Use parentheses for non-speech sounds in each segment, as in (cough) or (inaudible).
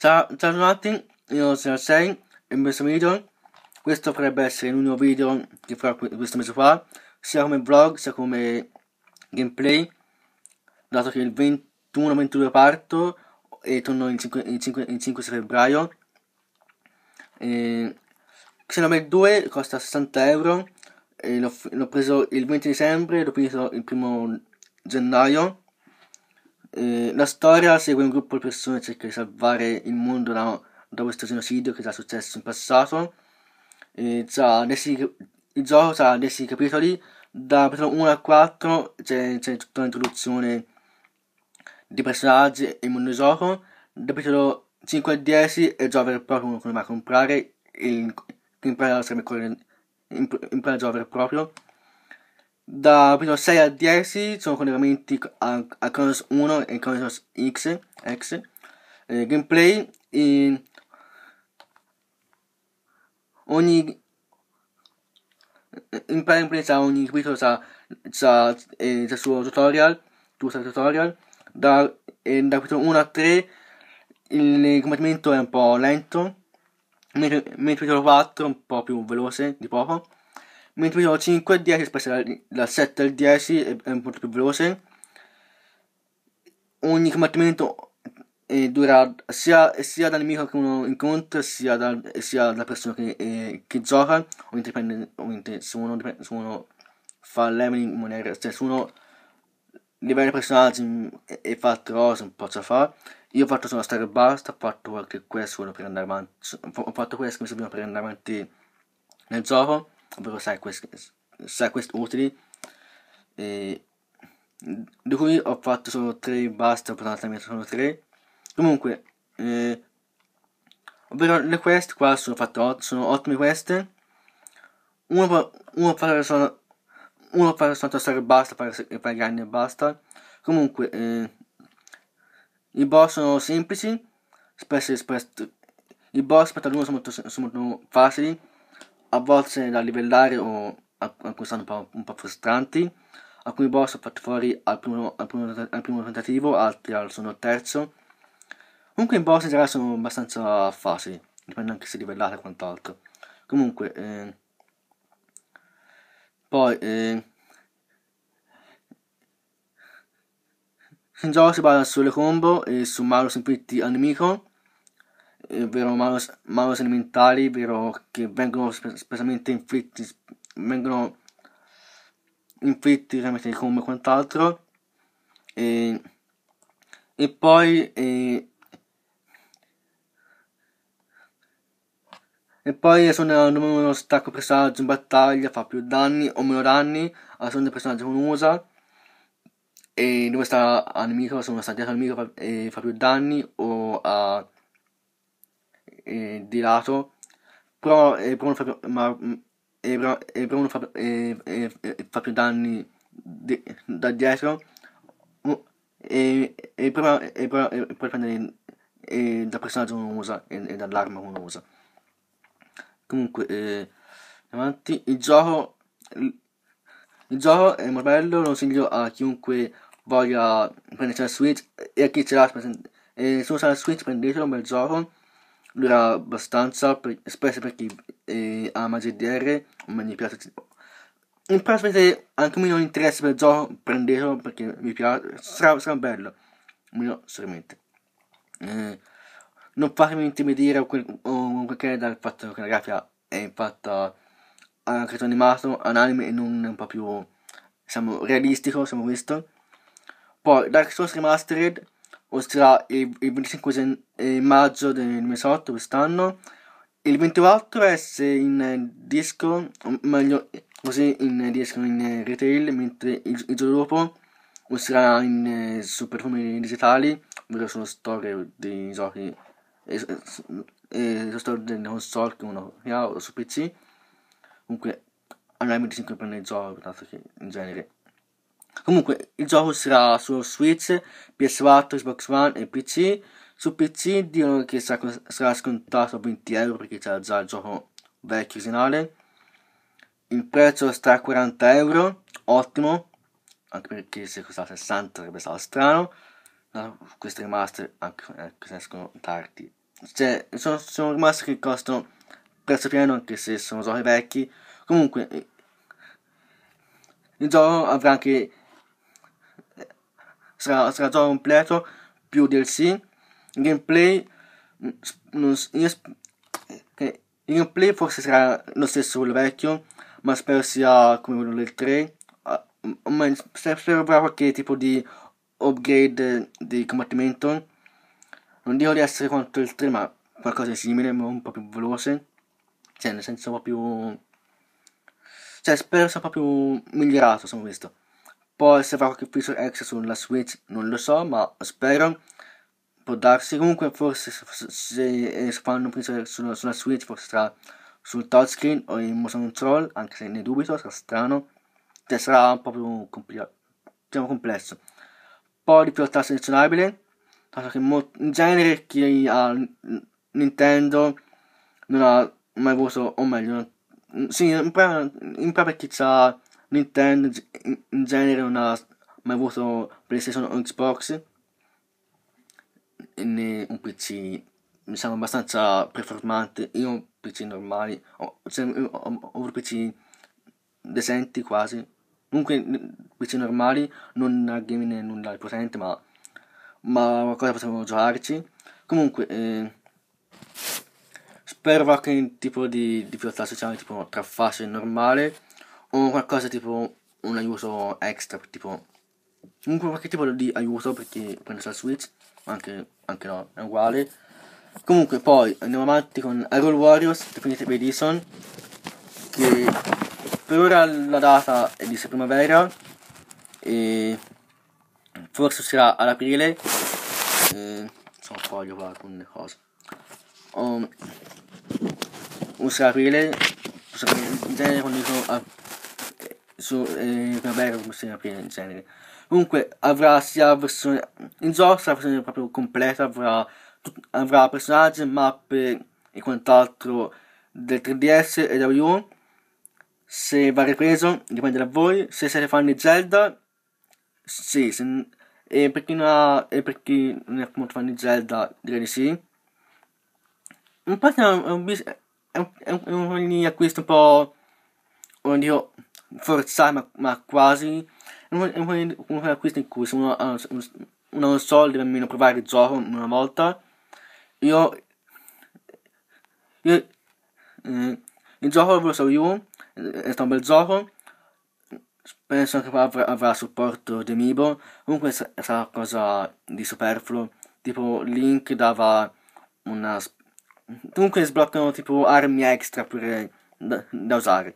Ciao, ciao a tutti, io sono Sei e in questo video, questo potrebbe essere l'unico video che farò questo mese qua, sia come vlog sia come gameplay, dato che il 21-22 parto e torno il 5, il 5, il 5 febbraio. E, 2 costa 60 euro, l'ho preso il 20 dicembre, e l'ho finito il primo gennaio eh, la storia segue un gruppo di persone che cerca di salvare il mondo da, da questo genocidio che è già successo in passato. Eh, desi, il gioco ha 10 capitoli, da capitolo 1 a 4 c'è, c'è tutta l'introduzione di personaggi e il mondo del gioco. Da capitolo 5 a 10 è il gioco vero e proprio come va a comprare, e imparare la storia imparare proprio. Da episodio 6 a 10 sono collegamenti a, a Chronos 1 e Chronos X, X eh, gameplay eh, in ogni in parentesi ogni capitolo sa, eh, il suo tutorial, tu sai tutorial, da, eh, da capitolo 1 a 3 il combattimento è un po' lento, mentre, mentre il capitolo 4 è un po' più veloce di poco mentre io ho 5 e 10 spesso dal, dal 7 al 10 è, è, molto più veloce ogni combattimento eh, dura sia, sia, dal nemico che uno incontra sia, dal, sia dalla persona che, eh, che gioca ovviamente dipende ovviamente se uno, dipende, se uno fa leveling in maniera cioè se uno livello personaggi e mm, fa altre cose un po' da fare io ho fatto solo stare e basta ho fatto qualche quest per andare avanti ho fatto quest come sappiamo per andare avanti nel gioco ovvero SideQuest, SideQuest utili e, di cui ho fatto solo 3 basta fortunatamente solo 3 comunque eh, ovvero le quest qua sono fatte ot sono ottime queste uno può fare solo uno fare soltanto storia e basta fare, fare grandi e basta comunque eh, i boss sono semplici spesso, spesso i boss rispetto all'uno sono sono molto facili a volte da livellare o alcuni stanno un po', un po', frustranti, alcuni boss ho fatto fuori al primo, al primo, al primo tentativo, altri al secondo terzo. Comunque i boss in generale sono abbastanza facili, dipende anche se livellate e quant'altro. Comunque, eh, poi eh, il gioco si basa sulle combo e su Mario semplici al nemico ovvero eh, malos, malos mentali, ovvero che vengono spessamente inflitti, vengono inflitti tramite come quant'altro. E, e poi e, e poi sono uno stacco personaggio in battaglia fa più danni o meno danni a seconda del personaggio che uno usa e dove sta al nemico, se uno sta dietro al nemico fa, eh, fa più danni o a eh, di lato, però eh, Bruno fa più, ma, mm, eh, eh, eh, eh, Bruno eh, fa, fa più danni di, da dietro mm, e, e, però, e, però, e poi prendere e da personaggio uno usa e, e dall'arma uno usa comunque eh, avanti il gioco il gioco è molto bello lo consiglio a chiunque voglia prendersi la Switch e a chi ce l'ha e se usa la Switch prendetelo un bel gioco dura abbastanza, per, spesso perché eh, ama GDR, ma mi piace in pratica se anche meno interesse per il gioco, prendetelo perché mi piace, sarà, sarà bello, meno solamente. Eh, non fatemi intimidire o, quel, o qualche dal fatto che la grafia è fatta a un animato, a anime e non è un po' più, diciamo, realistico, siamo visto. Poi Dark Souls Remastered ossia il, il 25 eh, maggio del 2008 quest'anno. Il 24 esce in eh, disco, o meglio, così in eh, disco in retail, mentre il, il giorno dopo uscirà in, su piattaforme digitali, ovvero sono store dei giochi e, e, e delle console che uno ha o su PC. Comunque, allora 25 prende il gioco, dato che in genere Comunque il gioco sarà su Switch, PS4, Xbox One e PC. Su PC dicono che sarà, sarà scontato a 20 euro perché c'era già il gioco vecchio originale. Il prezzo sta a 40 euro, ottimo, anche perché se costava 60 sarebbe stato strano. No, queste remaster anche eh, se escono tardi. Cioè, sono, sono remaster che costano prezzo pieno anche se sono giochi vecchi. Comunque, il gioco avrà anche sarà, sarà gioco completo più DLC gameplay mm, non, io, okay. gameplay forse sarà lo stesso quello vecchio ma spero sia come quello del 3 uh, ma spero avrà qualche tipo di upgrade di combattimento non dico di essere quanto il 3 ma qualcosa di simile ma un po' più veloce cioè nel senso un po' più cioè spero sia un po' più migliorato insomma questo poi se fa qualche feature extra sulla Switch non lo so, ma spero. Può darsi comunque, forse se, eh, se fanno un feature sulla, sulla, Switch, forse sarà sul touchscreen o in motion control, anche se ne dubito, sarà strano. Cioè sarà un po' più compl- diciamo complesso. Poi di più la tassa selezionabile, tanto che mo- in genere chi ha Nintendo non ha mai avuto, o meglio, sì, in, in, in, in chi ha Nintendo in genere non ha mai avuto PlayStation o Xbox né un PC mi sembra abbastanza performante io ho un PC normale ho, cioè, ho, ho PC decenti quasi comunque PC normali non ha gaming nulla di potente ma ma qualcosa possiamo giocarci comunque eh, spero qualche tipo di, di sociale tipo tra facile e normale o qualcosa tipo un aiuto extra, tipo comunque qualche tipo di aiuto perché prende la Switch, anche, anche no, è uguale. Comunque poi andiamo avanti con Arrow Warriors definite Definitive Edison, che per ora la data è di primavera e forse uscirà ad aprile. E, sono foglio qua alcune cose. Um, uscirà ad aprile, in genere con il ah, su eh, Ravera come si prima in genere. Comunque avrà sia la versione in gioco, sia la versione proprio completa, avrà, tut, avrà personaggi, mappe e quant'altro del 3DS e da Wii U. Se va ripreso, dipende da voi. Se siete fan di Zelda, sì. Se, e, per chi non ha, e per chi non è molto fan di Zelda, direi di sì. Un po' è un, è un, è un, è un acquisto un po'... Oddio, forzare ma, ma quasi. È un, acquisto in cui se uno ha eh, un, non ha soldi almeno provare il gioco una volta. Io. Io. Eh, il gioco lo so io. È stato un bel gioco. Penso che avrà, avrà supporto di Amiibo. Comunque è stata cosa di superfluo. Tipo Link dava una. Comunque sbloccano tipo armi extra pure da, da usare.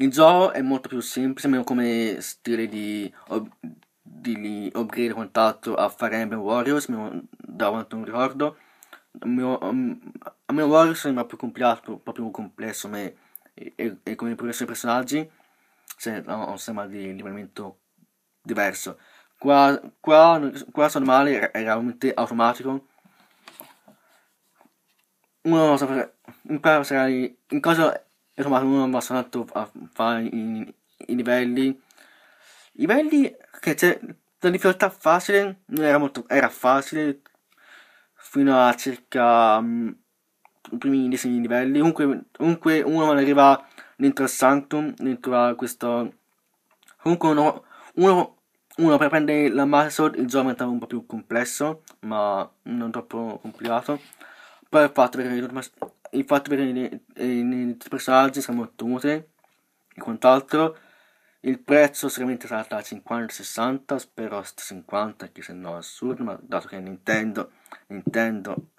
Il gioco è molto più semplice, meno come stile di, ob- di upgrade contatto a fare Emblem Warriors, mio, da quanto mi ricordo. Mio, um, a mio Warriors sembra più complicato, un po' più complesso me, e, e, e come progresso dei personaggi, se ha un sistema di livellamento diverso. Qua, qua, qua sto normale era veramente automatico. Uno non so, in cosa io sono uno abbastanza a fare i, i livelli. I livelli che c'è la difficoltà facile non era molto. era facile fino a circa um, i primi decimi livelli. Comunque, comunque uno non arriva dentro il Sanctum, dentro a questo. Comunque uno, uno, uno per prendere la Master il gioco diventava un po' più complesso, ma non troppo complicato. Poi ho fatto perché infatti per nei, i, i personaggi siamo ottenute e quant'altro il prezzo sicuramente sarà tra 50 e 60 spero 50 che se no è assurdo ma dato che Nintendo Nintendo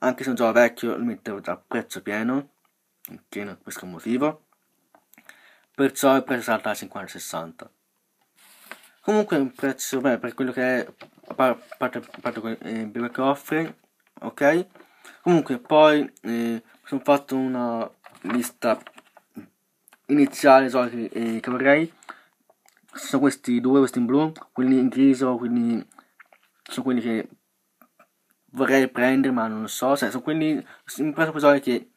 anche se è un gioco vecchio lo mettevo a prezzo pieno che non questo motivo perciò il prezzo sarà tra 50 e 60 comunque un prezzo beh, per quello che è a parte, a parte, a parte eh, che offre ok comunque poi eh, sono fatto una lista iniziale so, che, eh, che vorrei sono questi due questi in blu quelli in grigio quelli sono quelli che vorrei prendere ma non lo so cioè, sono quelli in episodi che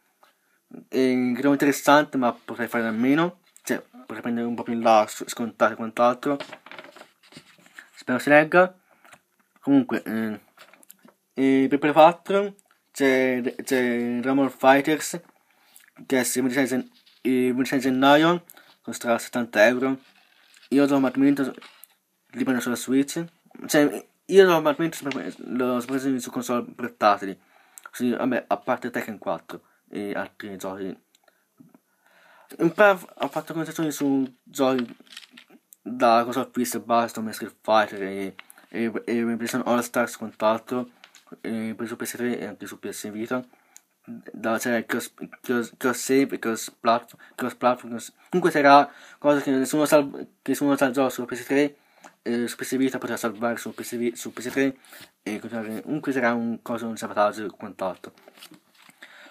eh, credo interessante ma potrei fare almeno cioè potrei prendere un po' più in là scontato e quant'altro spero si legga comunque eh, eh, per 4 c'è Ramon Fighters che è il il gennaio costerà 70 euro io lo Badminton li prendo sulla Switch cioè io lo Badminton l'ho preso su console portatili sì, vabbè a parte Tekken 4 e altri giochi un po' ho fatto conversazioni su giochi da console fissa e basta come Street Fighter e, e, e PlayStation All Stars quant'altro eh, su PS3 e anche su PS Vita dalla serie cioè, cross, cross, cross save e cross platform, cross platform cross... comunque sarà cosa che nessuno, salva, che nessuno salva su PS3 eh, su PS Vita potrà salvare su, PSV, su PS3 e continuare comunque sarà un cosa un salvataggio e quant'altro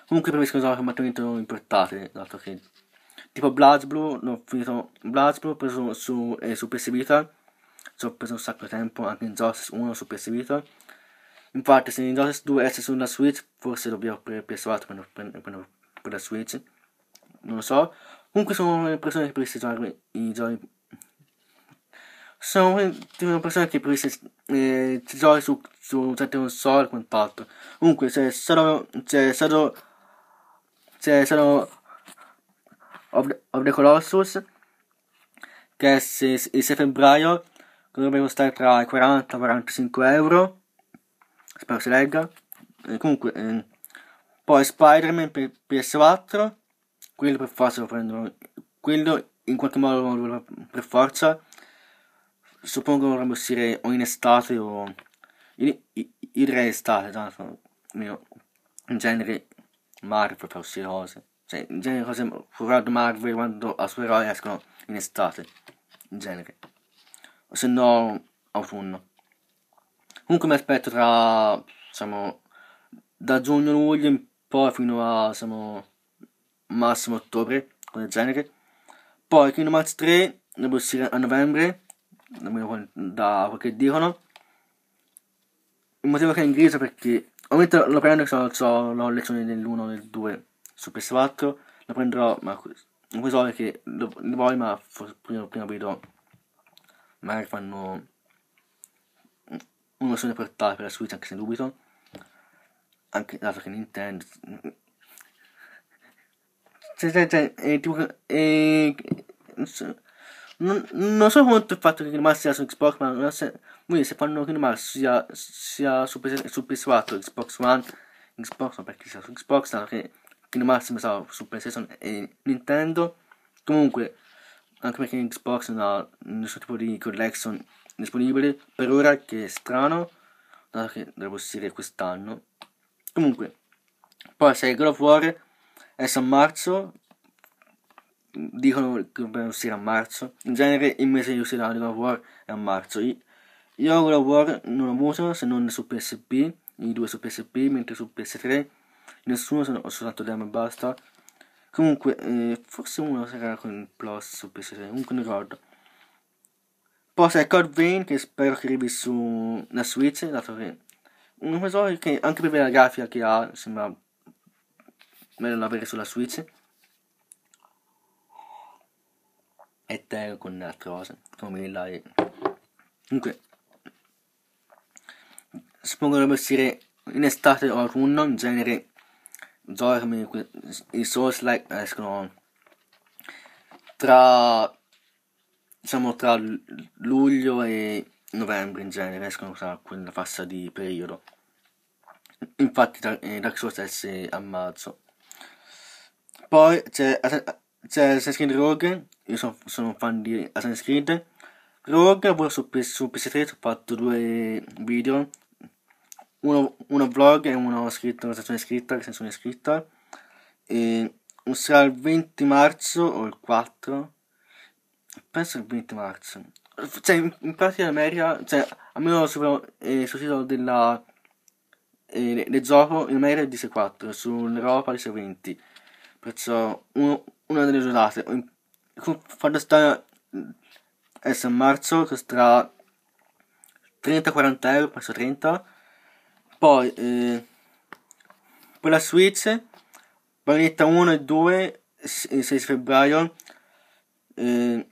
comunque per preferisco usare combattimento non importate dato che tipo BlazBlue l'ho finito BlazBlue preso su, eh, su PS Vita ci ho preso un sacco di tempo anche in Zos 1 su PS Vita Infatti se Nintendo s 2 esce sulla Switch, forse dobbiamo prendere PS4 per, per, per, per, la Switch, non lo so. Comunque sono persone che preferiscono i giochi... Sono persone che preferiscono eh, giochi su, su certe console e quant'altro. Comunque se sono... se sono... se sono... Of the, of the Colossus che è il 6 febbraio dovrebbe costare tra i 40 e i 45 euro spero si legga. Eh, comunque, eh, poi Spider-Man per PS4, quello per forza lo prendono, quello in qualche modo lo per forza, suppongo dovrebbe uscire o in estate o... Io, io, io direi estate, tanto, mio, in genere Marvel fa uscire cose, cioè in genere cose fuori Marvel quando a suoi eroi escono in estate, in genere, o se no autunno. Comunque mi aspetto tra, diciamo, da giugno-luglio in poi fino a, diciamo, massimo ottobre, come genere. Poi Kingdom Hearts 3 dovrebbe uscire a novembre, da quel che dicono. Il motivo che è in grigio perché, ovviamente lo prendo, so, so, ho lezioni dell'1 e del 2 su PS4, lo prenderò, ma in questo che lo, lo voglio, ma prima, prima vedo, magari fanno una versione portale per la Switch, anche se dubito. Anche dato che Nintendo. Cioè, cioè, cioè, è tipo. È... Non, non so quanto il fatto che rimasti sia su Xbox, ma non se, quindi se fanno che rimasti sia, sia su, su PS4, Xbox One, Xbox, One perché sia su Xbox, dato che Kingdom Hearts mi sa su PlayStation e Nintendo. Comunque, anche perché Xbox non ha nessun tipo di collection disponibile per ora che è strano, dato che dovrebbe uscire quest'anno. Comunque, poi c'è God of War esce a marzo, dicono che dovrebbe uscire a marzo, in genere il mese di uscita di God of War è a marzo. Io God of War non ho uso se non su PSP, i due su PSP, mentre su PS3 nessuno, se no, ho soltanto demo e basta. Comunque, eh, forse uno sarà con il Plus su PS3, comunque non ricordo. Poi c'è Code Vein che spero che arrivi sulla Switch, dato che un episodio che anche per la grafica che ha sembra meglio non avere sulla Switch. E Terra con le altre cose, come la e... Comunque, suppongo dovrebbe uscire in estate o autunno, in genere giochi i Souls like escono tra diciamo tra luglio e novembre in genere escono tra quella fascia di periodo infatti eh, Dark Souls esce a maggio poi c'è, c'è Assassin's Creed Rogue io sono, sono un fan di Assassin's Creed Rogue pure su, su PS3 ho fatto due video uno, uno, vlog e uno scritto una sezione scritta che sono iscritta e sarà il 20 marzo o il 4 penso il 20 marzo. Cioè, in, pratica America, cioè, almeno eh, sul, eh, sito della eh, del gioco in America è di 4 sull'Europa di 20. Perciò uno, una delle due giornate. Quando sta è eh, San Marzo costerà 30-40 euro, penso 30. Poi eh, per la Switch Bayonetta 1 e 2 il 6 febbraio eh,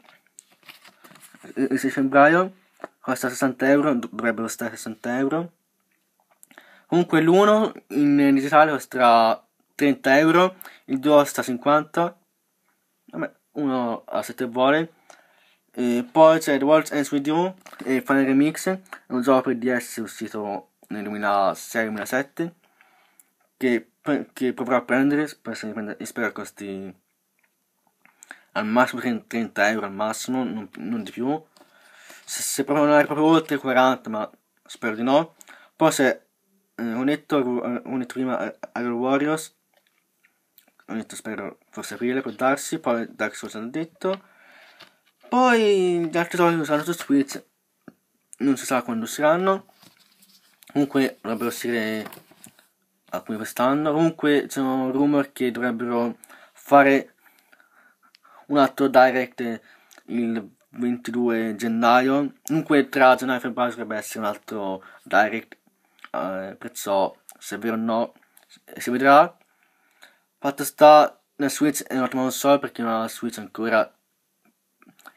il 6 febbraio costa 60 euro, dovrebbero stare 60 euro. Comunque l'1 in digitale costa 30 euro, il 2 costa 50, vabbè, uno a 7 vuole. E poi c'è The World Ends With You e Final Remix, è un gioco per DS uscito nel 2006-2007 che, che proverò a prendere, spero, che costi al massimo 30 euro, al massimo, non, non di più. Se, se, proprio non è proprio oltre 40, ma spero di no. Poi se eh, ho, detto, ho eh, detto prima Iron eh, Warriors, ho detto spero forse aprile può darsi, poi Dark Souls hanno detto. Poi gli altri titoli saranno su Switch, non si sa quando usciranno. Comunque dovrebbero uscire alcuni quest'anno. Comunque c'è un rumor che dovrebbero fare un altro direct il 22 gennaio. Dunque tra gennaio e febbraio dovrebbe essere un altro direct, eh, perciò se è vero o no si vedrà. Fatto sta, la Switch è un'ottima console perché non ha la Switch ancora.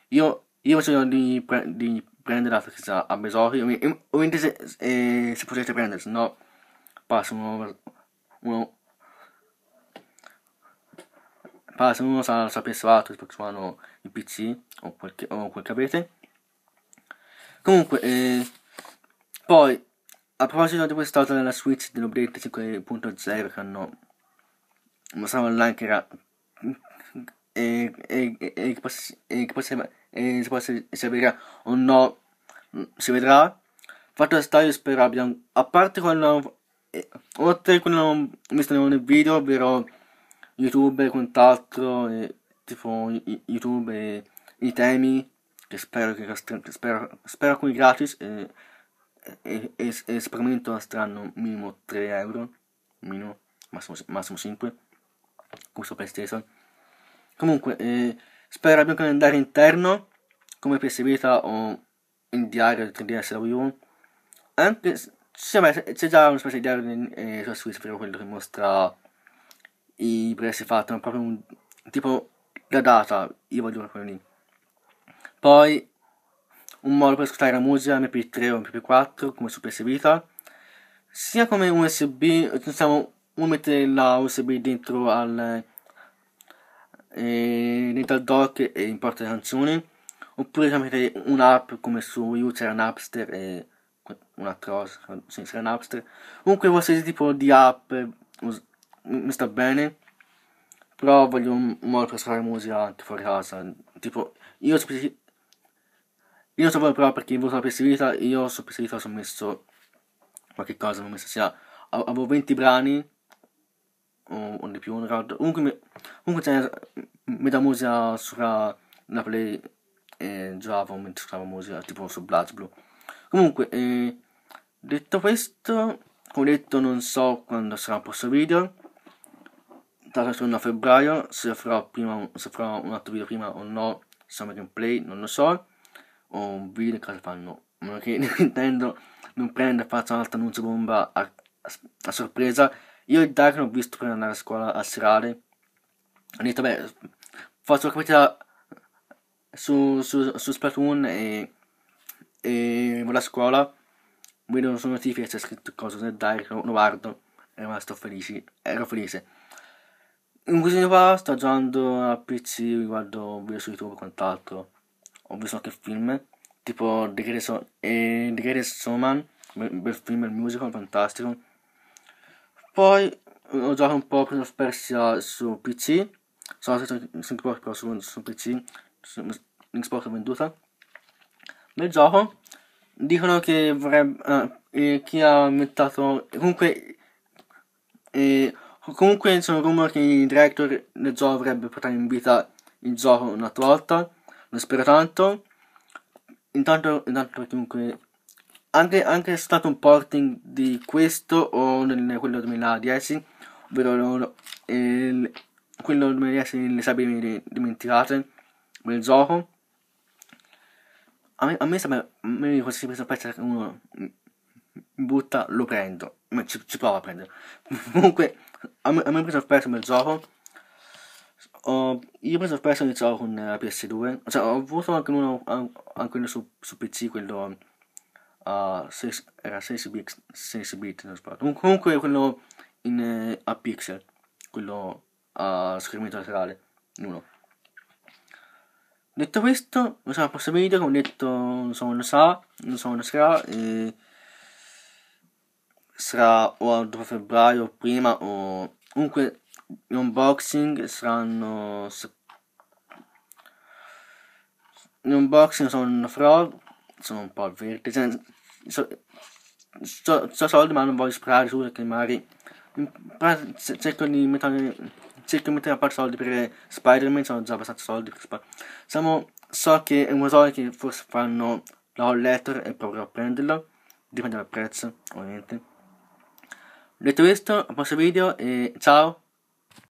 Io, io cerco di, pre- di prenderla perché sta a Besori, ovviamente se, eh, se potete prendere, se no passa uno, uno Pa, se uno sa, sa PS4, Xbox One o il PC o quel che, o quel che avete. Comunque, eh, poi a proposito di questa cosa della Switch dell'update 5.0 che hanno mostrato online che era e, e, e, e che, poss- e o no si vedrà fatto sta io spero abbiano a parte quello eh, oltre quello visto nel video ovvero YouTube e quant'altro, e, tipo YouTube e i temi, che spero, che, che spero, spero alcuni gratis, e, e, e, e sperimento costeranno minimo 3 euro, minimo, massimo, massimo 5, questo PlayStation. Comunque, eh, spero abbia un calendario interno, come PS Vita o in diario di 3DS da Wii U. Anche, se, c'è già una specie di diario eh, su Switch, però quello che mostra i prezzi ma proprio un, tipo la data, io voglio quello lì. Poi un modo per ascoltare la musica MP3 o MP4 come su PS Vita, sia come USB, diciamo, uno mette la USB dentro al, eh, dentro al dock e importa le canzoni, oppure tramite un'app come su c'era Napster e un'altra cosa, sì, Napster. Comunque qualsiasi tipo di app mi sta bene, però voglio un modo per ascoltare musica anche fuori casa, tipo io su PC, io so però perché avevo la PS Vita, io su PS Vita ho messo qualche cosa, ho messo sia, avevo 20 brani, o, o di più, un ricordo, comunque, mi, comunque mi da musica sulla la play e giocavo mentre ascoltavo musica, tipo su BlazBlue. Comunque, eh, detto questo, come detto non so quando sarà il prossimo video data torna a febbraio, se farò, prima, se farò, un altro video prima o no, Summer Gameplay, non lo so, o un video che fanno, a meno che Nintendo non prenda e faccia un'altra annuncio bomba a, a, a sorpresa. Io il Dark l'ho visto prima di andare a scuola a serale, ho detto beh, faccio la capacità su, su, su Splatoon e, e vado a scuola, vedo su notifiche c'è scritto cosa del Dark, lo, lo guardo, e rimasto felice, ero felice. In questi qua sto giocando a PC guardo video su YouTube e quant'altro. Ho visto anche film, tipo The Greatest, eh, The Greatest Showman, bel, film, il musical, fantastico. Poi ho giocato un po' Prince of Persia su PC, sono stato sempre però su, su PC, su, Xbox venduta. Bel gioco, dicono che vorrebbe, eh, eh, chi ha inventato, comunque... Eh, Comunque sono rumor che il director del gioco avrebbe portato in vita il gioco un'altra volta. Lo spero tanto. Intanto, intanto comunque anche, anche è stato un porting di questo o nel, quello 2010, ovvero lo, il, quello 2010 le sabbie dimenticate del gioco. A me, a me sembra, a me qualsiasi preso pezzo che uno butta, lo prendo, ma ci, ci provo a prendere. (laughs) Comunque, a me Prince preso Persia il gioco ho, io Prince of Persia ho iniziato con la eh, PS2 cioè ho avuto anche uno, anche uno su, su PC quello uh, eh, 6, era 6 bit, 6 bit non sbaglio comunque quello in, eh, a pixel quello a schermito laterale in uno detto questo non so, prossimo video come ho detto non so non lo sa non so non lo sa e sarà o a febbraio o prima o comunque gli unboxing saranno gli unboxing sono frog sono un po' al verde cioè, so, so, so, soldi ma non voglio sparare su perché magari cerco di mettere cerco di mettere a parte soldi per Spider-Man sono già abbastanza soldi per Siamo, so che è un usuario che forse fanno la whole letter e proverò a prenderlo dipende dal prezzo ovviamente Detto questo, al prossimo video e ciao!